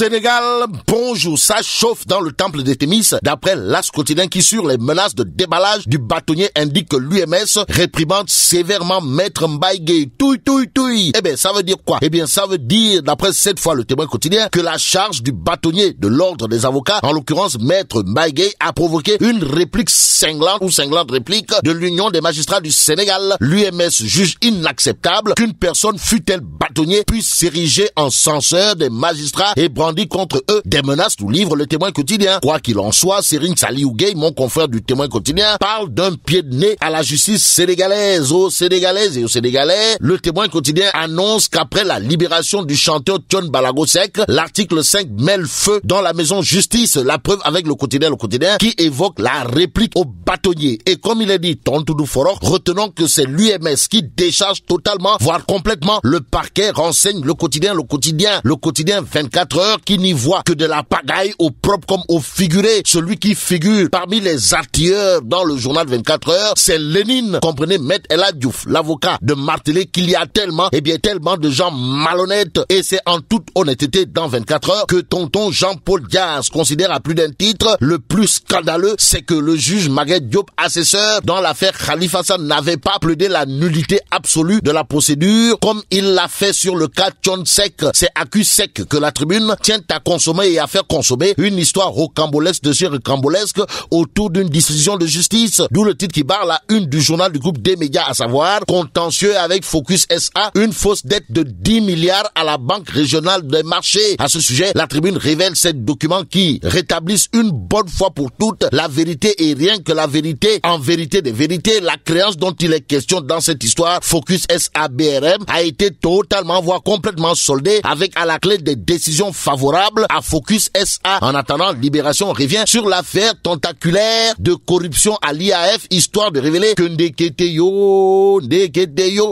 Sénégal, bonjour. Ça chauffe dans le temple des Thémis, d'après l'As quotidien qui, sur les menaces de déballage du bâtonnier, indique que l'UMS réprimande sévèrement Maître Mbaye Touille, touille, touille. Eh bien, ça veut dire quoi Eh bien, ça veut dire, d'après cette fois le témoin quotidien, que la charge du bâtonnier de l'ordre des avocats, en l'occurrence Maître Mbaye, a provoqué une réplique cinglante ou cinglante réplique de l'Union des magistrats du Sénégal. L'UMS juge inacceptable qu'une personne, fut-elle bâtonnier, puisse s'ériger en censeur des magistrats et dit contre eux des menaces, nous livre le témoin quotidien. Quoi qu'il en soit, Sering Saliougay, mon confrère du témoin quotidien, parle d'un pied de nez à la justice sénégalaise, aux Sénégalaises et aux Sénégalais. Le témoin quotidien annonce qu'après la libération du chanteur Tion Balagosek, l'article 5 mêle le feu dans la maison justice. La preuve avec le quotidien, le quotidien, qui évoque la réplique au bâtonnier. Et comme il est dit, Tontoudou Foro, retenons que c'est l'UMS qui décharge totalement, voire complètement le parquet, renseigne le quotidien, le quotidien, le quotidien 24 heures qui n'y voit que de la pagaille au propre comme au figuré. Celui qui figure parmi les artilleurs dans le journal 24 heures, c'est Lénine. Comprenez, Maître Ella Diouf, l'avocat, de marteler qu'il y a tellement, et eh bien tellement de gens malhonnêtes. Et c'est en toute honnêteté dans 24 heures que tonton Jean-Paul Diaz considère à plus d'un titre le plus scandaleux, c'est que le juge Maguette Diop, assesseur dans l'affaire Khalifa Hassan, n'avait pas plaidé la nullité absolue de la procédure comme il l'a fait sur le cas Tchonsek. C'est à sec que la tribune à consommer et à faire consommer une histoire rocambolesque de chez rocambolesque autour d'une décision de justice. D'où le titre qui barre la une du journal du groupe des médias, à savoir contentieux avec Focus SA, une fausse dette de 10 milliards à la Banque régionale des marchés. À ce sujet, la tribune révèle ces documents qui rétablissent une bonne fois pour toutes la vérité et rien que la vérité. En vérité des vérités, la créance dont il est question dans cette histoire, Focus SA BRM, a été totalement, voire complètement soldée avec à la clé des décisions favorables favorable à Focus SA. En attendant, Libération revient sur l'affaire tentaculaire de corruption à l'IAF, histoire de révéler que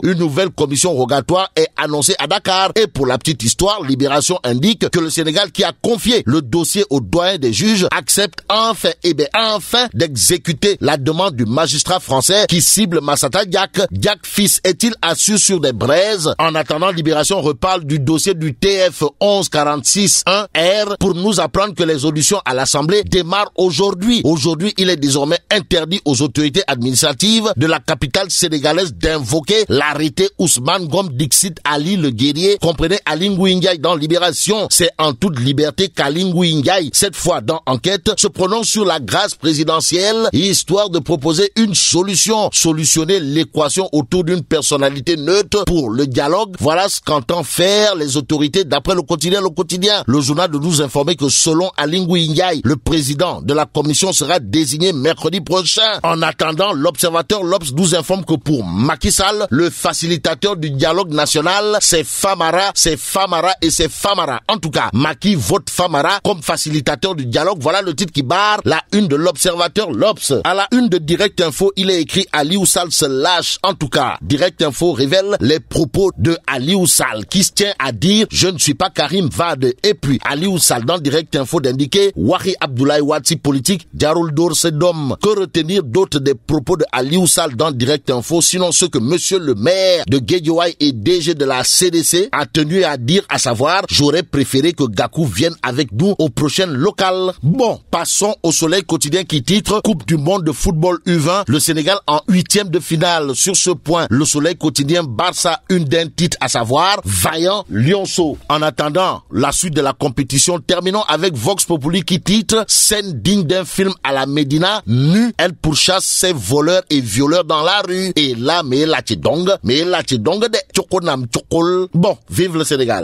une nouvelle commission rogatoire est annoncée à Dakar. Et pour la petite histoire, Libération indique que le Sénégal qui a confié le dossier au doyen des juges accepte enfin, eh bien enfin, d'exécuter la demande du magistrat français qui cible Massata Diak. Diak fils est-il assis sur des braises En attendant, Libération reparle du dossier du TF 1146 r pour nous apprendre que les auditions à l'Assemblée démarrent aujourd'hui. Aujourd'hui, il est désormais interdit aux autorités administratives de la capitale sénégalaise d'invoquer l'arrêté Ousmane Gom Dixit Ali le guerrier. Comprenez Alingou dans Libération. C'est en toute liberté qu'Alingou cette fois dans Enquête, se prononce sur la grâce présidentielle, histoire de proposer une solution, solutionner l'équation autour d'une personnalité neutre pour le dialogue. Voilà ce qu'entend faire les autorités d'après le quotidien, le quotidien le journal de nous informer que selon Alingou le président de la commission sera désigné mercredi prochain. En attendant, l'observateur Lobs nous informe que pour Macky Sall, le facilitateur du dialogue national, c'est Famara, c'est Famara et c'est Famara. En tout cas, Macky vote Famara comme facilitateur du dialogue. Voilà le titre qui barre la une de l'observateur Lobs. À la une de Direct Info, il est écrit Ali Oussal se lâche. En tout cas, Direct Info révèle les propos de Ali Oussal qui se tient à dire je ne suis pas Karim Vade et puis, Ali Oussal dans Direct Info d'indiquer Wahi Abdoulaye Wati politique, Djaroul Dor Sedom. Que retenir d'autres des propos de Ali Oussal dans Direct Info, sinon ce que monsieur le maire de Guédiouaï et DG de la CDC a tenu à dire, à savoir, j'aurais préféré que Gakou vienne avec nous au prochain local. Bon, passons au soleil quotidien qui titre Coupe du monde de football U20, le Sénégal en huitième de finale. Sur ce point, le soleil quotidien Barça une d'un titre, à savoir Vaillant Lyonceau. En attendant, la suite la compétition. terminant avec Vox Populi qui titre scène digne d'un film à la Médina, nu elle pourchasse ses voleurs et violeurs dans la rue. Et là, mais là, tu donc, mais là, tu donc, des chocolats, Bon, vive le Sénégal.